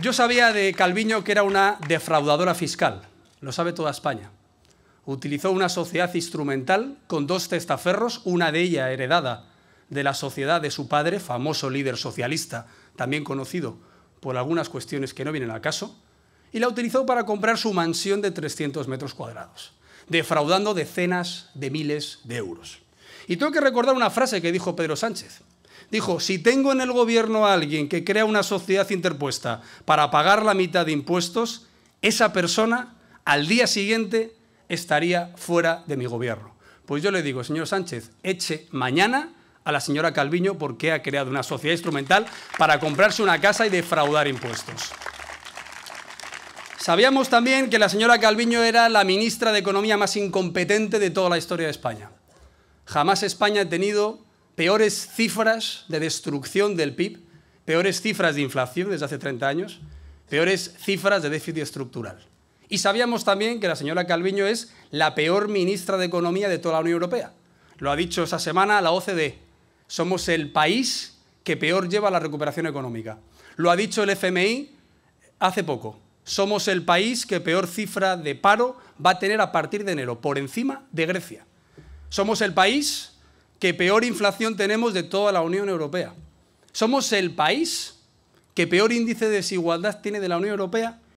Yo sabía de Calviño que era una defraudadora fiscal, lo sabe toda España. Utilizó una sociedad instrumental con dos testaferros, una de ella heredada de la sociedad de su padre, famoso líder socialista, también conocido por algunas cuestiones que no vienen al caso, y la utilizó para comprar su mansión de 300 metros cuadrados, defraudando decenas de miles de euros. Y tengo que recordar una frase que dijo Pedro Sánchez. Dijo, si tengo en el gobierno a alguien que crea una sociedad interpuesta para pagar la mitad de impuestos, esa persona al día siguiente estaría fuera de mi gobierno. Pues yo le digo, señor Sánchez, eche mañana a la señora Calviño porque ha creado una sociedad instrumental para comprarse una casa y defraudar impuestos. Sabíamos también que la señora Calviño era la ministra de Economía más incompetente de toda la historia de España. Jamás España ha tenido peores cifras de destrucción del PIB, peores cifras de inflación desde hace 30 años, peores cifras de déficit estructural. Y sabíamos también que la señora Calviño es la peor ministra de Economía de toda la Unión Europea. Lo ha dicho esa semana la OCDE. Somos el país que peor lleva la recuperación económica. Lo ha dicho el FMI hace poco. Somos el país que peor cifra de paro va a tener a partir de enero, por encima de Grecia. Somos el país que peor inflación tenemos de toda la Unión Europea. Somos el país que peor índice de desigualdad tiene de la Unión Europea